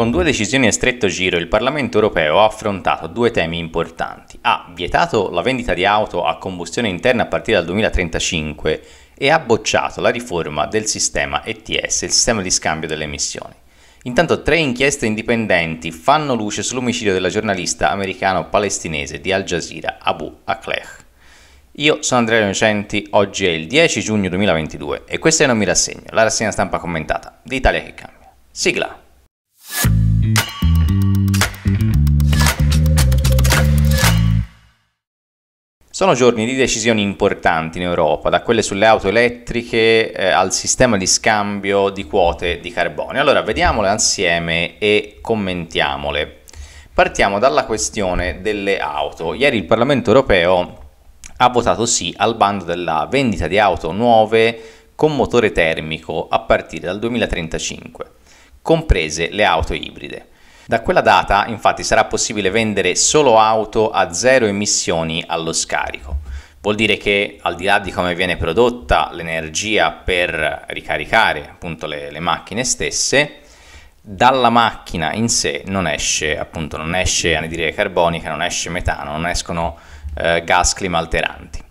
Con due decisioni a stretto giro il Parlamento europeo ha affrontato due temi importanti. Ha vietato la vendita di auto a combustione interna a partire dal 2035 e ha bocciato la riforma del sistema ETS, il sistema di scambio delle emissioni. Intanto tre inchieste indipendenti fanno luce sull'omicidio della giornalista americano-palestinese di Al Jazeera, Abu Akleh. Io sono Andrea Innocenti, oggi è il 10 giugno 2022 e questa è Non mi rassegno, la rassegna stampa commentata di Italia che cambia. Sigla! Sono giorni di decisioni importanti in Europa, da quelle sulle auto elettriche eh, al sistema di scambio di quote di carbonio. Allora vediamole assieme e commentiamole. Partiamo dalla questione delle auto. Ieri il Parlamento europeo ha votato sì al bando della vendita di auto nuove con motore termico a partire dal 2035 comprese le auto ibride. Da quella data infatti sarà possibile vendere solo auto a zero emissioni allo scarico. Vuol dire che al di là di come viene prodotta l'energia per ricaricare appunto le, le macchine stesse, dalla macchina in sé non esce, appunto, non esce anidride carbonica, non esce metano, non escono eh, gas climalteranti.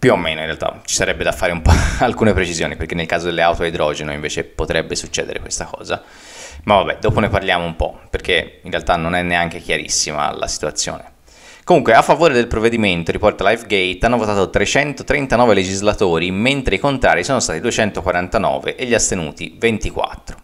Più o meno in realtà ci sarebbe da fare alcune precisioni perché nel caso delle auto a idrogeno invece potrebbe succedere questa cosa. Ma vabbè, dopo ne parliamo un po' perché in realtà non è neanche chiarissima la situazione. Comunque, a favore del provvedimento, riporta LifeGate, hanno votato 339 legislatori, mentre i contrari sono stati 249 e gli astenuti 24.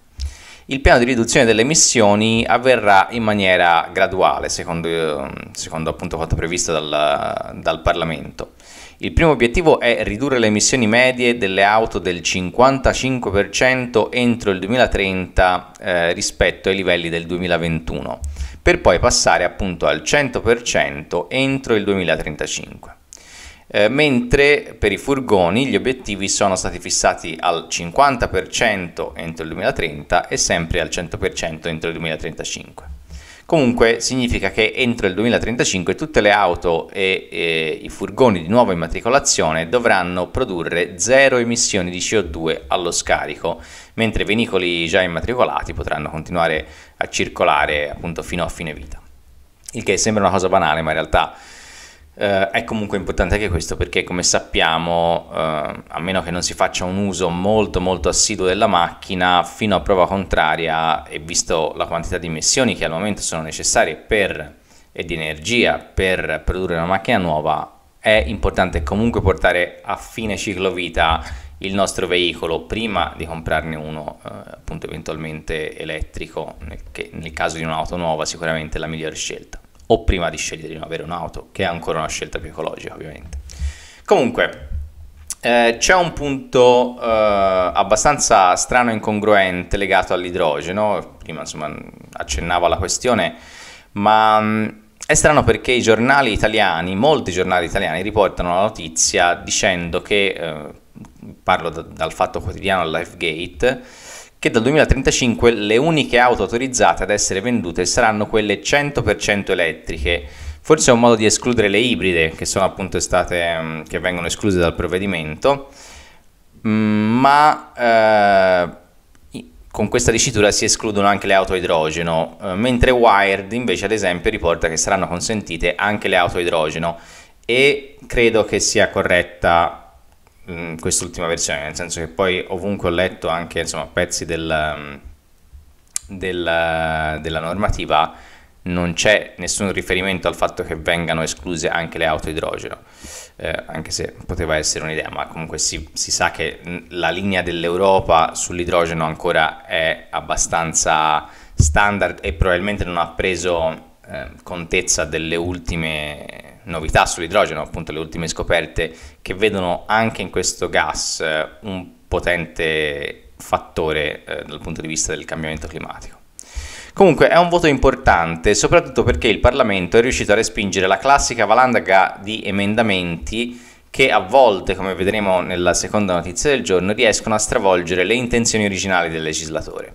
Il piano di riduzione delle emissioni avverrà in maniera graduale, secondo, ehm, secondo appunto quanto previsto dal, dal Parlamento. Il primo obiettivo è ridurre le emissioni medie delle auto del 55% entro il 2030 eh, rispetto ai livelli del 2021, per poi passare appunto al 100% entro il 2035. Eh, mentre per i furgoni gli obiettivi sono stati fissati al 50% entro il 2030 e sempre al 100% entro il 2035. Comunque significa che entro il 2035 tutte le auto e, e i furgoni di nuova immatricolazione dovranno produrre zero emissioni di CO2 allo scarico, mentre i veicoli già immatricolati potranno continuare a circolare appunto fino a fine vita. Il che sembra una cosa banale, ma in realtà eh, è comunque importante anche questo perché come sappiamo, eh, a meno che non si faccia un uso molto molto assiduo della macchina, fino a prova contraria e visto la quantità di emissioni che al momento sono necessarie per, e di energia per produrre una macchina nuova, è importante comunque portare a fine ciclo vita il nostro veicolo prima di comprarne uno eh, appunto eventualmente elettrico, che nel caso di un'auto nuova sicuramente è la migliore scelta o prima di scegliere di non avere un'auto, che è ancora una scelta più ecologica ovviamente. Comunque, eh, c'è un punto eh, abbastanza strano e incongruente legato all'idrogeno, prima insomma accennavo alla questione, ma mh, mm, è strano perché i giornali italiani, molti giornali italiani riportano la notizia dicendo che, eh, parlo da, dal fatto quotidiano al Lifegate, che dal 2035 le uniche auto autorizzate ad essere vendute saranno quelle 100% elettriche. Forse è un modo di escludere le ibride, che sono appunto state, mm, che vengono escluse dal provvedimento, mm, ma eh, con questa dicitura si escludono anche le auto a idrogeno, eh, mentre Wired invece ad esempio riporta che saranno consentite anche le auto a idrogeno e credo che sia corretta Mm, quest'ultima versione, nel senso che poi ovunque ho letto anche insomma, pezzi del, mm, della, della normativa non c'è nessun riferimento al fatto che vengano escluse anche le auto idrogeno, eh, anche se poteva essere un'idea, ma comunque si, si, sa che mm, la linea dell'Europa sull'idrogeno ancora è abbastanza standard e probabilmente non ha preso eh, contezza delle ultime novità sull'idrogeno, appunto le ultime scoperte che vedono anche in questo gas eh, un potente fattore eh, dal punto di vista del cambiamento climatico. Comunque è un voto importante, soprattutto perché il Parlamento è riuscito a respingere la classica valanga di emendamenti che a volte, come vedremo nella seconda notizia del giorno, riescono a stravolgere le intenzioni originali del legislatore.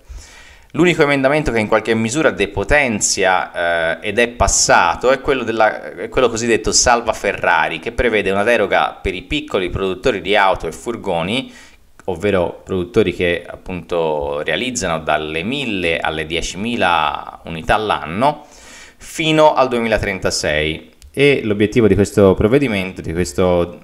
L'unico emendamento che in qualche misura depotenzia eh, ed è passato è quello, della, è quello, cosiddetto Salva Ferrari, che prevede una deroga per i piccoli produttori di auto e furgoni, ovvero produttori che appunto realizzano dalle 1000 alle 10.000 unità all'anno, fino al 2036. E l'obiettivo di questo provvedimento, di questo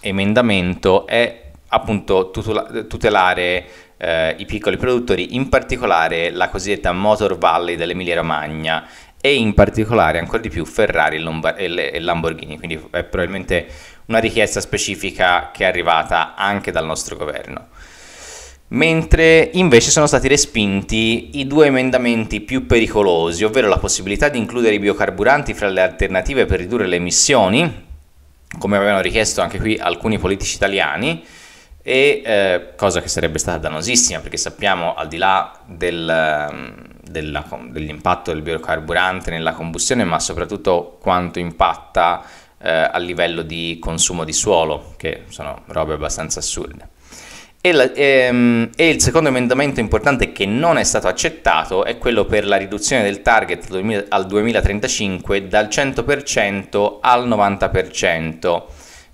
emendamento, è appunto tutelare eh, i piccoli produttori, in particolare la cosiddetta Motor Valley dell'Emilia Romagna e in particolare ancora di più Ferrari e, Lamborghini, quindi è probabilmente una richiesta specifica che è arrivata anche dal nostro governo mentre invece sono stati respinti i due emendamenti più pericolosi, ovvero la possibilità di includere i biocarburanti fra le alternative per ridurre le emissioni, come avevano richiesto anche qui alcuni politici italiani, e eh, cosa che sarebbe stata dannosissima perché sappiamo al di là del, ehm, della, dell'impatto del biocarburante nella combustione ma soprattutto quanto impatta eh, a livello di consumo di suolo che sono robe abbastanza assurde e, la, ehm, e il secondo emendamento importante che non è stato accettato è quello per la riduzione del target 2000, al 2035 dal 100% al 90%.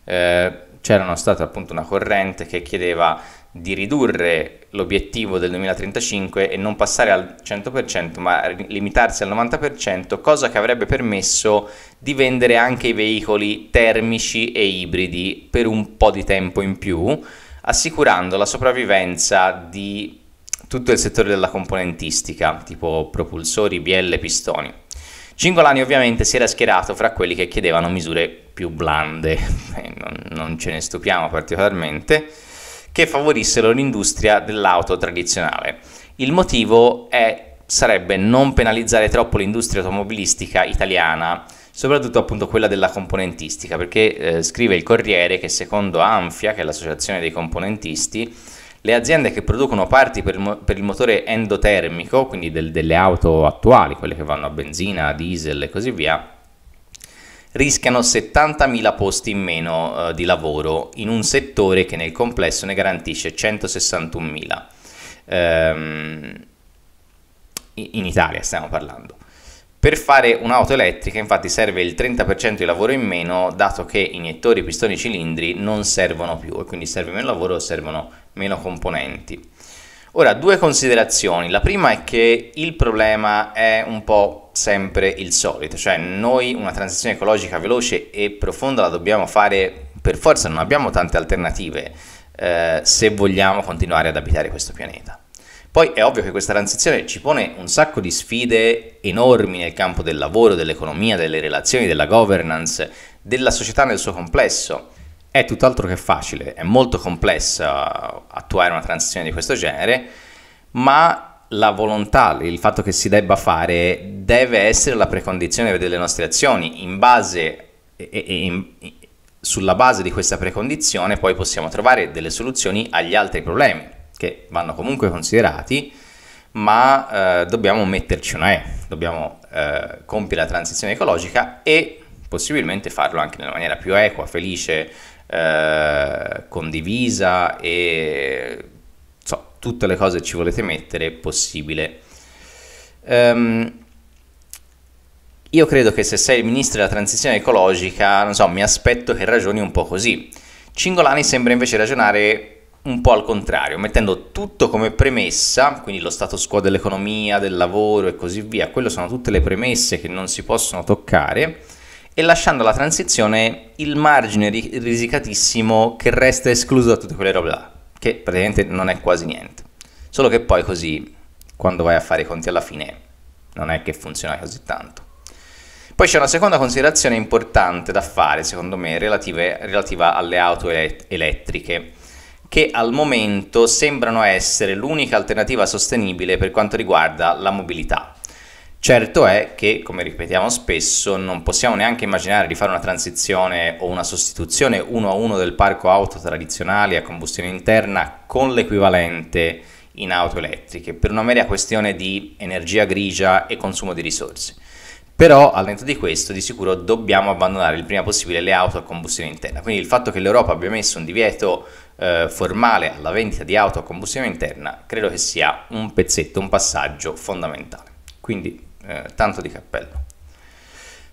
Eh, c'era stata appunto una corrente che chiedeva di ridurre l'obiettivo del 2035 e non passare al 100% ma limitarsi al 90%, cosa che avrebbe permesso di vendere anche i veicoli termici e ibridi per un po' di tempo in più, assicurando la sopravvivenza di tutto il settore della componentistica, tipo propulsori, bielle, pistoni. Cingolani ovviamente si era schierato fra quelli che chiedevano misure più blande, eh, non ce ne stupiamo particolarmente, che favorissero l'industria dell'auto tradizionale. Il motivo è, sarebbe non penalizzare troppo l'industria automobilistica italiana, soprattutto appunto quella della componentistica, perché eh, scrive il Corriere che secondo Anfia, che è l'associazione dei componentisti, le aziende che producono parti per, mo- per il motore endotermico, quindi del- delle auto attuali, quelle che vanno a benzina, a diesel e così via, rischiano 70.000 posti in meno eh, di lavoro in un settore che nel complesso ne garantisce 161.000. Ehm, in Italia stiamo parlando. Per fare un'auto elettrica infatti serve il 30% di lavoro in meno dato che iniettori, pistoni, cilindri non servono più e quindi serve meno lavoro, servono meno componenti. Ora, due considerazioni. La prima è che il problema è un po' sempre il solito, cioè noi una transizione ecologica veloce e profonda la dobbiamo fare per forza, non abbiamo tante alternative eh, se vogliamo continuare ad abitare questo pianeta. Poi è ovvio che questa transizione ci pone un sacco di sfide enormi nel campo del lavoro, dell'economia, delle relazioni, della governance, della società nel suo complesso. È tutt'altro che facile, è molto complessa eh, attuare una transizione di questo genere, ma la volontà, il fatto che si debba fare, deve essere la precondizione delle nostre azioni. In base, e, e, in, sulla base di questa precondizione poi possiamo trovare delle soluzioni agli altri problemi, che vanno comunque considerati, ma eh, dobbiamo metterci una E, dobbiamo eh, compiere la transizione ecologica e possibilmente farlo anche nella maniera più equa, felice, eh, condivisa e tutte le cose che ci volete mettere possibile. Um, io credo che se sei il ministro della transizione ecologica, non so, mi aspetto che ragioni un po' così. Cingolani sembra invece ragionare un po' al contrario, mettendo tutto come premessa, quindi lo status quo dell'economia, del lavoro e così via, quelle sono tutte le premesse che non si possono toccare, e lasciando alla transizione il margine risicatissimo che resta escluso da tutte quelle robe là che praticamente non è quasi niente. Solo che poi così, quando vai a fare i conti alla fine, non è che funziona così tanto. Poi c'è una seconda considerazione importante da fare, secondo me, relative, relativa alle auto elettriche, che al momento sembrano essere l'unica alternativa sostenibile per quanto riguarda la mobilità. Certo è che, come ripetiamo spesso, non possiamo neanche immaginare di fare una transizione o una sostituzione uno a uno del parco auto tradizionali a combustione interna con l'equivalente in auto elettriche, per una mera questione di energia grigia e consumo di risorse. Però, al netto di questo, di sicuro dobbiamo abbandonare il prima possibile le auto a combustione interna. Quindi il fatto che l'Europa abbia messo un divieto eh, formale alla vendita di auto a combustione interna credo che sia un pezzetto, un passaggio fondamentale. Quindi eh, tanto di cappello.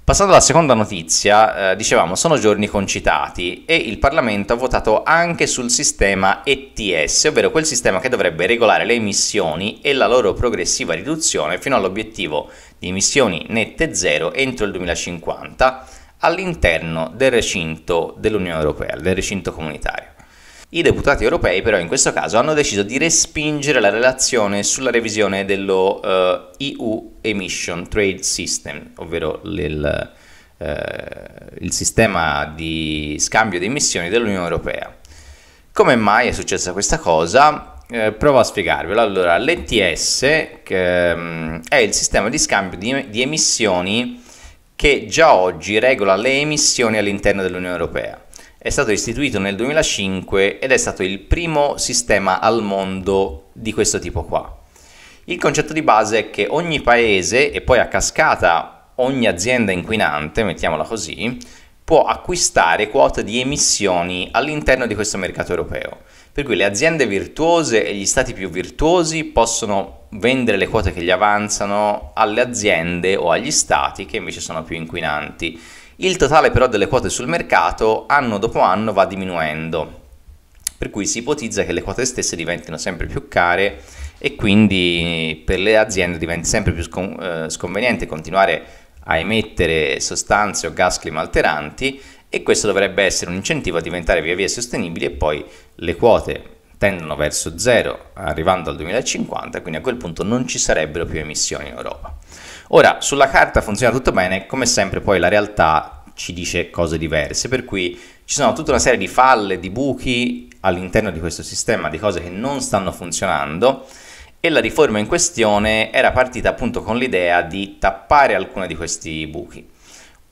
Passando alla seconda notizia, eh, dicevamo sono giorni concitati e il Parlamento ha votato anche sul sistema ETS, ovvero quel sistema che dovrebbe regolare le emissioni e la loro progressiva riduzione fino all'obiettivo di emissioni nette zero entro il 2050 all'interno del recinto dell'Unione Europea, del recinto comunitario. I deputati europei però in questo caso hanno deciso di respingere la relazione sulla revisione dello uh, eh, EU Emission Trade System, ovvero il, uh, eh, il sistema di scambio di emissioni dell'Unione Europea. Come mai è successa questa cosa? Eh, provo a spiegarvelo. Allora, l'ETS che, um, è il sistema di scambio di, di emissioni che già oggi regola le emissioni all'interno dell'Unione Europea. È stato istituito nel 2005 ed è stato il primo sistema al mondo di questo tipo qua. Il concetto di base è che ogni paese e poi a cascata ogni azienda inquinante, mettiamola così, può acquistare quote di emissioni all'interno di questo mercato europeo. Per cui le aziende virtuose e gli stati più virtuosi possono vendere le quote che gli avanzano alle aziende o agli stati che invece sono più inquinanti il totale però delle quote sul mercato anno dopo anno va diminuendo, per cui si ipotizza che le quote stesse diventino sempre più care e quindi per le aziende diventa sempre più scon- eh, sconveniente continuare a emettere sostanze o gas climalteranti e questo dovrebbe essere un incentivo a diventare via via sostenibili e poi le quote tendono verso zero arrivando al 2050, quindi a quel punto non ci sarebbero più emissioni in Europa. Ora, sulla carta funziona tutto bene, come sempre poi la realtà ci dice cose diverse, per cui ci sono tutta una serie di falle, di buchi all'interno di questo sistema, di cose che non stanno funzionando e la riforma in questione era partita appunto con l'idea di tappare alcuni di questi buchi.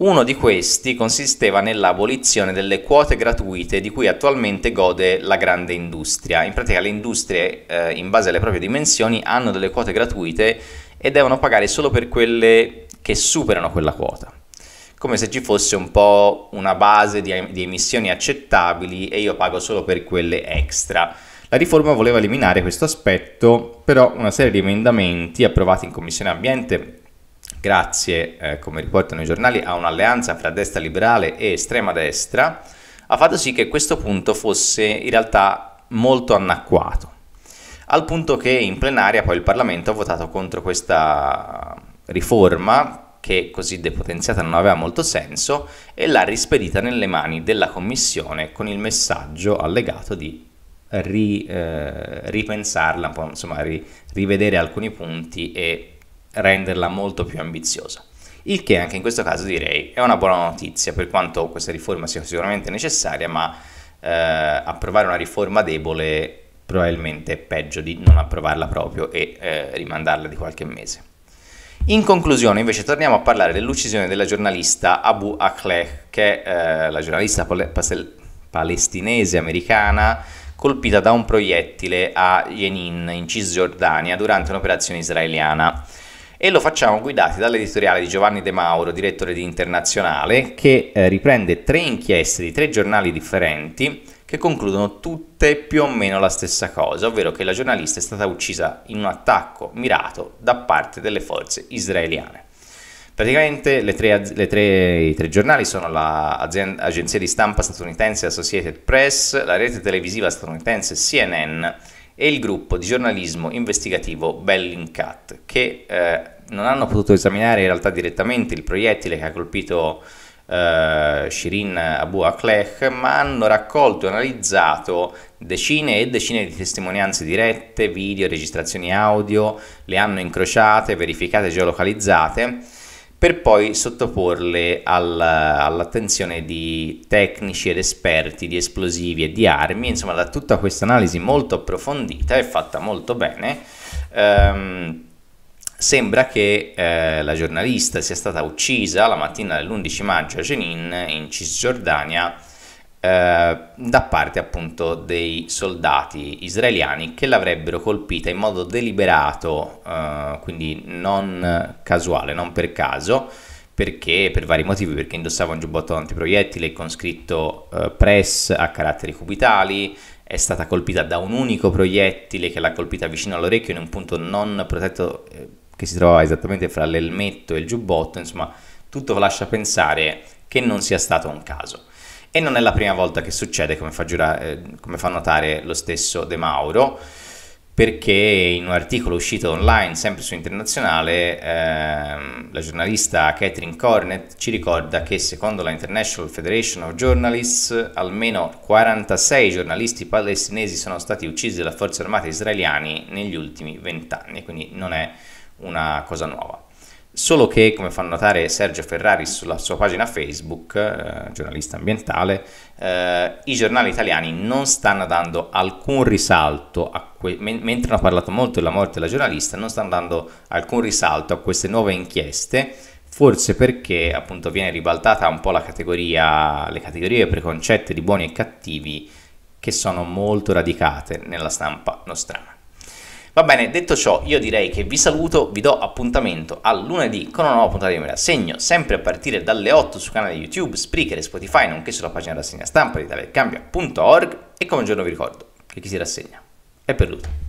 Uno di questi consisteva nell'abolizione delle quote gratuite di cui attualmente gode la grande industria. In pratica le industrie, eh, in base alle proprie dimensioni, hanno delle quote gratuite e devono pagare solo per quelle che superano quella quota. Come se ci fosse un po' una base di, di emissioni accettabili e io pago solo per quelle extra. La riforma voleva eliminare questo aspetto, però una serie di emendamenti approvati in Commissione Ambiente grazie, eh, come riportano i giornali, a un'alleanza fra destra liberale e estrema destra, ha fatto sì che questo punto fosse in realtà molto anacquato, al punto che in plenaria poi il Parlamento ha votato contro questa riforma che così depotenziata non aveva molto senso e l'ha rispedita nelle mani della Commissione con il messaggio allegato di ri, eh, ripensarla, insomma ri, rivedere alcuni punti e renderla molto più ambiziosa. Il che anche in questo caso direi è una buona notizia, per quanto questa riforma sia sicuramente necessaria, ma eh, approvare una riforma debole probabilmente è peggio di non approvarla proprio e eh, rimandarla di qualche mese. In conclusione, invece, torniamo a parlare dell'uccisione della giornalista Abu Akleh, che è eh, la giornalista pal- palestinese americana colpita da un proiettile a Jenin, in Cisgiordania, durante un'operazione israeliana e lo facciamo guidati dall'editoriale di Giovanni De Mauro, direttore di Internazionale, che eh, riprende tre inchieste di tre giornali differenti che concludono tutte più o meno la stessa cosa, ovvero che la giornalista è stata uccisa in un attacco mirato da parte delle forze israeliane. Praticamente le tre, le tre, i tre giornali sono l'agenzia di stampa statunitense Associated Press, la rete televisiva statunitense CNN e il gruppo di giornalismo investigativo Bellingcat che eh, non hanno potuto esaminare in realtà direttamente il proiettile che ha colpito eh, Shirin Abu Akleh ma hanno raccolto e analizzato decine e decine di testimonianze dirette, video, registrazioni audio, le hanno incrociate, verificate, geolocalizzate per poi sottoporle al, all'attenzione di tecnici ed esperti di esplosivi e di armi, insomma da tutta questa analisi molto approfondita e fatta molto bene, ehm, sembra che eh, la giornalista sia stata uccisa la mattina dell'11 maggio a Jenin in Cisgiordania eh, da parte appunto dei soldati israeliani che l'avrebbero colpita in modo deliberato, eh, quindi non casuale, non per caso, perché per vari motivi, perché indossava un giubbotto antiproiettile con scritto eh, press a caratteri cubitali, è stata colpita da un unico proiettile che l'ha colpita vicino all'orecchio in un punto non protetto eh, che si trovava esattamente fra l'elmetto e il giubbotto, insomma tutto lascia pensare che non sia stato un caso. E non è la prima volta che succede, come fa, giurare, eh, come fa notare lo stesso De Mauro, perché in un articolo uscito online, sempre su Internazionale, ehm, la giornalista Catherine Cornet ci ricorda che secondo la International Federation of Journalists almeno 46 giornalisti palestinesi sono stati uccisi dalle forze armate israeliane negli ultimi 20 anni, quindi non è una cosa nuova. Solo che, come fa notare Sergio Ferrari sulla sua pagina Facebook, eh, giornalista ambientale, eh, i giornali italiani non stanno dando alcun risalto, que- men- mentre hanno parlato molto della morte della giornalista, non stanno dando alcun risalto a queste nuove inchieste, forse perché appunto viene ribaltata un po' la categoria, le categorie preconcette di buoni e cattivi che sono molto radicate nella stampa nostrana. Va bene, detto ciò, io direi che vi saluto, vi do appuntamento a lunedì con una nuova puntata di Me la segno, sempre a partire dalle 8 su canale YouTube, Spreaker e Spotify, nonché sulla pagina rassegna stampa di taleccambia.org e come giorno vi ricordo che chi si rassegna è perduto.